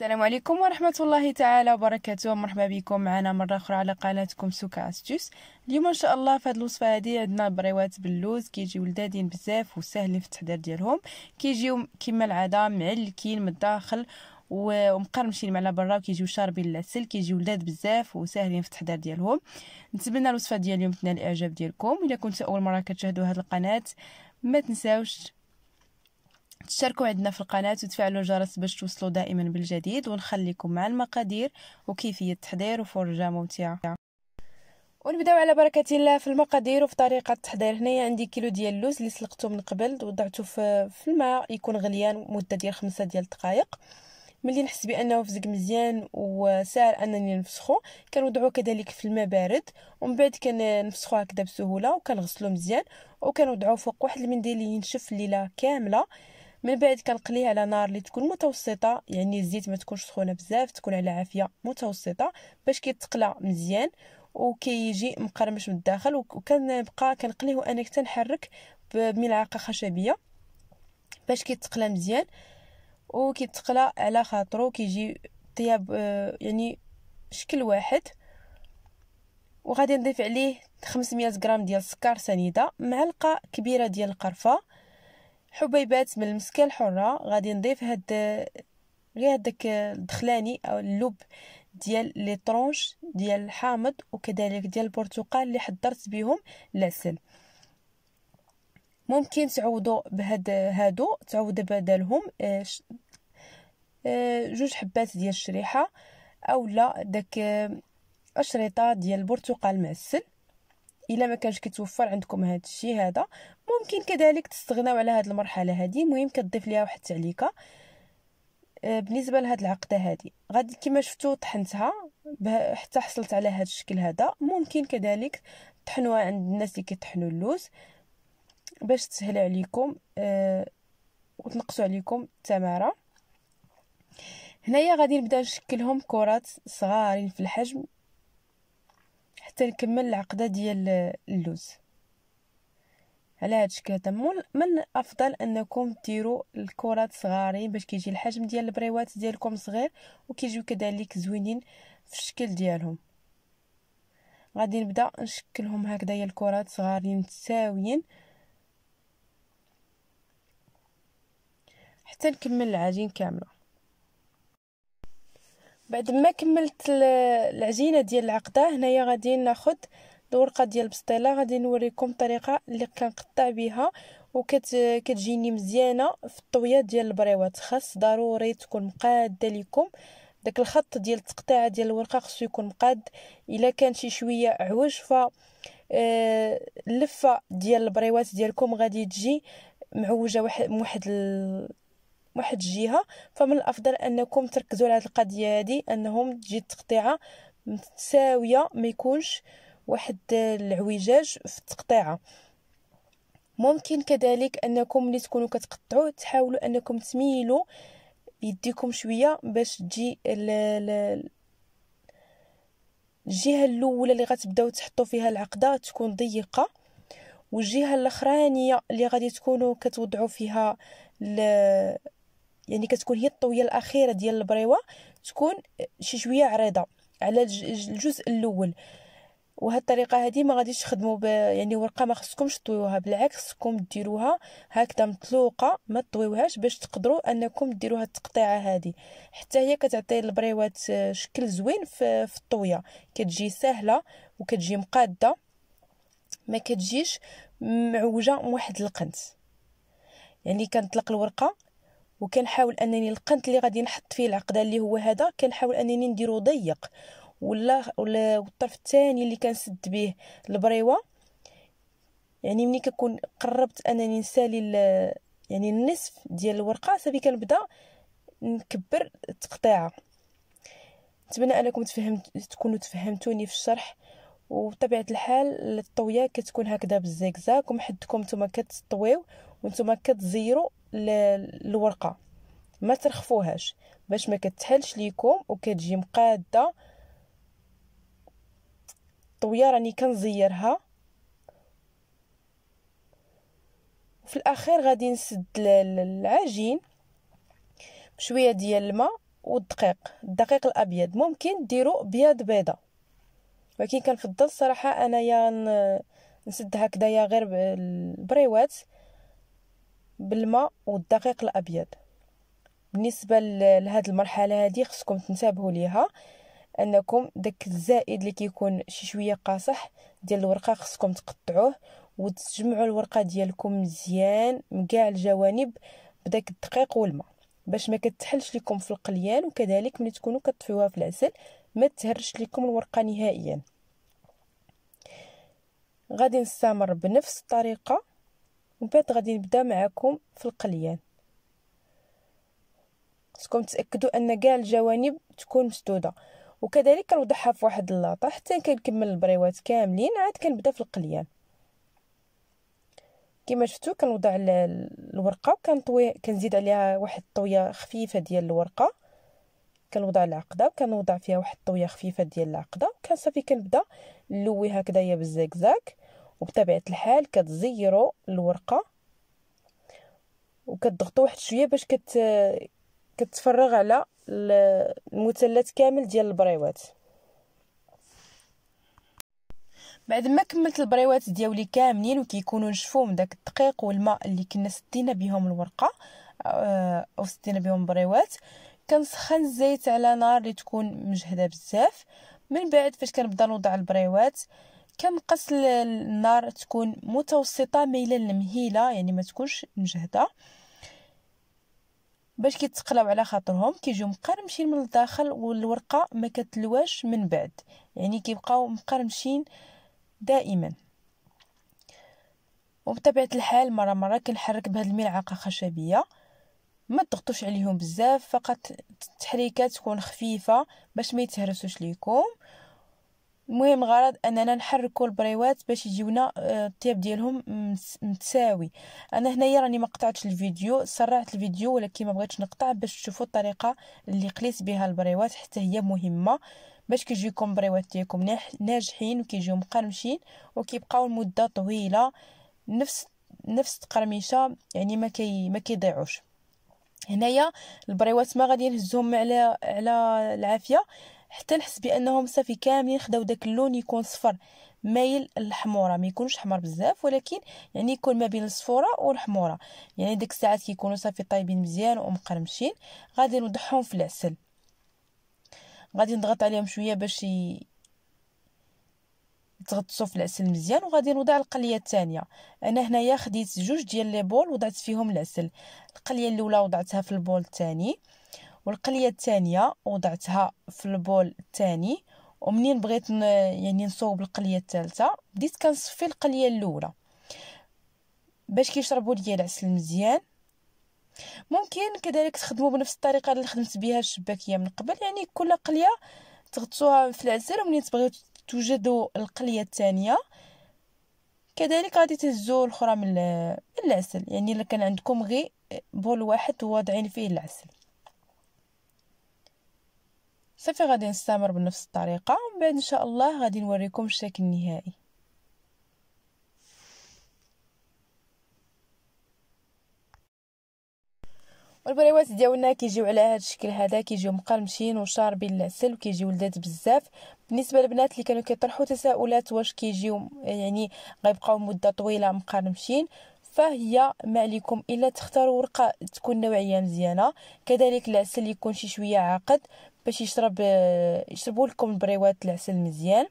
السلام عليكم ورحمة الله تعالى وبركاته مرحبا بكم معنا مرة أخرى على قناتكم سوكا أستيوس اليوم إن شاء الله في هذه الوصفة هادي عندنا بريوات باللوز كيجيو لذاذين بزاف وساهلين في التحضير ديالهم كيجيو كما العادة معلكين من الداخل ومقرمشين على برا وكيجيو شاربين العسل كيجيو لذاذ بزاف وساهلين في التحضير ديالهم نتمنى الوصفة ديال اليوم تنال الإعجاب ديالكم إلا كنت أول مرة كتشاهدوا هاد القناة ما تنساوش تشاركوا عندنا في القناة وتفعلوا الجرس باش توصلوا دائما بالجديد ونخليكم مع المقادير وكيفية تحضير وفرجة ممتعة ونبداو على بركة الله في المقادير وفي طريقة التحضير هنايا عندي كيلو ديال اللوز اللي سلقته من قبل وضعته في الماء يكون غليان مدة ديال خمسة ديال الدقائق ملي نحس بانه فزق مزيان وساهل انني نفسخو كنوضعو كذلك في الماء بارد ومن بعد كنفسخو هكذا بسهوله وكنغسلو مزيان وكنوضعو فوق واحد المنديل ينشف الليله كامله من بعد كنقليه على نار اللي تكون متوسطه يعني الزيت ما تكونش سخونه بزاف تكون على عافيه متوسطه باش كيتقلى مزيان وكيجي مقرمش من الداخل وكنبقى كنقليه وانا حتى نحرك بملعقه خشبيه باش كيتقلى مزيان وكيتقلى على خاطرو كيجي طياب آه، يعني شكل واحد وغادي نضيف عليه 500 غرام ديال السكر سنيده معلقه كبيره ديال القرفه حبيبات من المسكه الحره غادي نضيف هاد غير هداك الدخلاني او اللب ديال لي طرونش ديال الحامض وكذلك ديال البرتقال اللي حضرت بهم العسل ممكن تعوضوا بهاد هادو تعوض بدالهم آه، آه، جوج حبات ديال الشريحه اولا داك آه، اشرطه ديال البرتقال معسل الا ما كانش كيتوفر عندكم هذا الشيء هذا ممكن كذلك تستغناو على هذه المرحله هذه المهم كتضيف ليها واحد التعليكه آه، بالنسبه لهاد العقده هذه غادي كما شفتوا طحنتها حتى حصلت على هذا الشكل هذا ممكن كذلك طحنوها عند الناس اللي كيطحنوا اللوز باش تسهل عليكم أه وتنقصوا عليكم التماره هنايا غادي نبدا نشكلهم كرات صغارين في الحجم حتى نكمل العقده ديال اللوز على هاد الشكل هذا من الافضل انكم ديروا الكرات صغارين باش كيجي الحجم ديال البريوات ديالكم صغير وكيجيو كذلك زوينين في الشكل ديالهم غادي نبدا نشكلهم يا الكرات صغارين متساويين حتى نكمل العجين كامله بعد ما كملت العجينه ديال العقده هنايا غادي ناخذ الورقه ديال البسطيله غادي نوريكم الطريقه اللي كنقطع بها وكتجيني مزيانه في الطويه ديال البريوات خاص ضروري تكون مقاده لكم داك الخط ديال التقطيعه ديال الورقه خصو يكون مقاد الا كان شي شويه عوج ف آه، اللفه ديال البريوات ديالكم غادي تجي معوجه واحد واحد واحد الجهه فمن الافضل انكم تركزوا على هذه القضيه هذه انهم تجي التقطيعه متساويه ما يكونش واحد العوجاج في التقطيعه ممكن كذلك انكم ملي تكونوا كتقطعوا تحاولوا انكم تميلوا يديكم شويه باش تجي الجهه الاولى اللي غتبداو تحطوا فيها العقده تكون ضيقه والجهه الاخرانيه اللي غادي تكونوا كتوضعوا فيها يعني كتكون هي الطويه الاخيره ديال البريوه تكون شي شويه عريضه على الجزء الاول وهاد الطريقه هذه ما غاديش تخدموا يعني ورقه ما خصكمش تطويوها بالعكس خصكم ديروها هكذا مطلوقه ما تطويوهاش باش تقدروا انكم ديروا هاد التقطيعه هذه حتى هي كتعطي البريوات شكل زوين في, في الطويه كتجي سهله وكتجي مقاده ما كتجيش معوجه من واحد القنت يعني كنطلق الورقه وكنحاول انني القنت اللي غادي نحط فيه العقده اللي هو هذا كنحاول انني نديرو ضيق ولا ولا الطرف الثاني اللي كنسد به البريوه يعني ملي كنكون قربت انني نسالي يعني النصف ديال الورقه صافي كنبدا نكبر التقطيعه نتمنى انكم تفهمت تكونوا تفهمتوني في الشرح وبطبيعه الحال الطويه كتكون هكذا بالزيكزاك ومحدكم نتوما كتطويو وانتوما كتزيروا الورقه ما ترخفوهاش باش ما كتحلش ليكم وكتجي مقاده طوية راني كنزيرها في الاخير غادي نسد العجين بشويه ديال الماء والدقيق الدقيق الابيض ممكن ديرو بيض بيضه ولكن كنفضل صراحه انايا نسد يا غير بريوات بالماء والدقيق الابيض بالنسبه لهاد المرحله هذه خصكم تنتبهوا ليها انكم داك الزائد اللي كيكون شي شويه قاصح ديال الورقه خصكم تقطعوه وتجمعوا الورقه ديالكم مزيان من كاع الجوانب بداك الدقيق والماء باش ما كتحلش لكم في القليان وكذلك ملي تكونوا كطفيوها في العسل ما تهرش لكم الورقه نهائيا غادي نستمر بنفس الطريقه من بعد غادي نبدا معكم في القليان خصكم تاكدوا ان كاع الجوانب تكون مسدوده وكذلك كنوضعها في واحد اللاطه حتى كنكمل البريوات كاملين عاد كنبدا في القليان كما شفتوا كنوضع الورقه وكنطوي كنزيد عليها واحد الطويه خفيفه ديال الورقه كنوضع العقده وكنوضع فيها واحد الطويه خفيفه ديال العقده وكان صافي كنبدا نلوي هكذايا بالزقزاق وبطبيعه الحال كتزيرو الورقه وكتضغطو واحد شويه باش كت كتفرغ على المثلث كامل ديال البريوات بعد ما كملت البريوات ديالي كاملين وكيكونوا نشفو من داك الدقيق والماء اللي كنا سدينا بهم الورقه آه، او سدينا بهم البريوات كنسخن الزيت على نار اللي تكون مجهده بزاف من بعد فاش كنبدا نوضع البريوات آه كنقص النار تكون متوسطه ميلا المهيله يعني ما تكونش مجهده باش كيتقلاو على خاطرهم كيجيو مقرمشين من الداخل والورقه ما كتلواش من بعد يعني كيبقاو مقرمشين دائما وبطبيعه الحال مره مره كنحرك بهاد الملعقه خشبيه ما تضغطوش عليهم بزاف فقط التحريكات تكون خفيفه باش ما يتهرسوش ليكم المهم غرض اننا نحركوا البريوات باش يجيونا آه، الطياب ديالهم متساوي انا هنايا راني ما قطعتش الفيديو سرعت الفيديو ولكن ما بغيتش نقطع باش تشوفوا الطريقه اللي قليت بها البريوات حتى هي مهمه باش كيجيكم بريوات ديالكم ناجحين وكيجيو مقرمشين وكيبقاو لمده طويله نفس نفس التقرمشه يعني ما كي ما كيضيعوش هنايا البريوات ما غادي نهزهم على على العافيه حتى نحس بانهم صافي كاملين خداو داك اللون يكون صفر مايل للحموره ما يكونش حمر بزاف ولكن يعني يكون ما بين الصفوره والحموره يعني ديك الساعات كيكونوا صافي طايبين مزيان ومقرمشين غادي نوضحهم في العسل غادي نضغط عليهم شويه باش يتغطسوا في العسل مزيان وغادي نوضع القليه الثانيه انا هنايا خديت جوج ديال لي بول وضعت فيهم العسل القليه الاولى وضعتها في البول الثاني والقلية الثانية وضعتها في البول الثاني ومنين بغيت يعني نصوب القلية الثالثة بديت كنصفي القلية الأولى باش كيشربوا ليا العسل مزيان ممكن كذلك تخدموا بنفس الطريقه اللي خدمت بها الشباكيه من قبل يعني كل قليه تغطسوها في العسل ومنين تبغيو توجدوا القليه الثانيه كذلك غادي تهزوا الاخرى من العسل يعني الا كان عندكم غير بول واحد واضعين فيه العسل صافي غادي نستمر بنفس الطريقه ومن بعد ان شاء الله غادي نوريكم الشكل النهائي والبريوات ديالنا كيجيو على هذا الشكل هذا كيجيو مقرمشين وشاربين العسل وكيجيو لذات بزاف بالنسبه للبنات اللي كانوا كيطرحوا تساؤلات واش كيجيو يعني غيبقاو مده طويله مقرمشين فهي ما عليكم الا تختاروا ورقه تكون نوعيه مزيانه كذلك العسل يكون شي شويه عاقد باش يشرب آه، يشربوا لكم البريوات العسل مزيان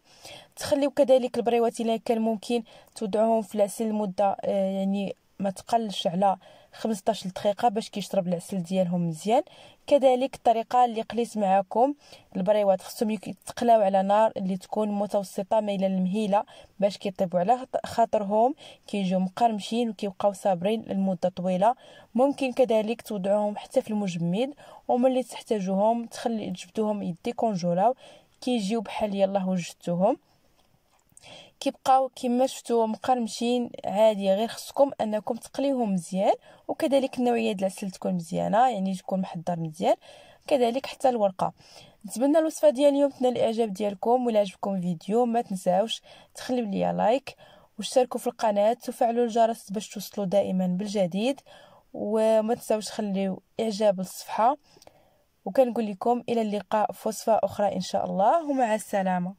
تخليو كذلك البريوات الا كان ممكن تودعوهم في العسل لمده آه، يعني ما تقلش على 15 دقيقه باش كيشرب العسل ديالهم مزيان كذلك الطريقه اللي قليت معكم البريوات خصهم يتقلاو على نار اللي تكون متوسطه ميله المهيله باش كيطيبوا على خاطرهم كيجيو مقرمشين وكيبقاو صابرين لمده طويله ممكن كذلك توضعوهم حتى في المجمد وملي تحتاجوهم تخلي تجبدوهم يدي كونجولاو كيجيو بحال يلاه وجدتوهم كيبقاو كما شفتوا مقرمشين عادي غير خصكم انكم تقليوهم مزيان وكذلك النوعيه ديال العسل تكون مزيانه يعني تكون محضر مزيان كذلك حتى الورقه نتمنى الوصفه ديال اليوم تنال الاعجاب ديالكم ولا عجبكم الفيديو ما تنساوش تخليو ليا لايك واشتركوا في القناه وفعلوا الجرس باش توصلوا دائما بالجديد وما تنساوش تخليو اعجاب للصفحه وكنقول لكم الى اللقاء في وصفه اخرى ان شاء الله ومع السلامه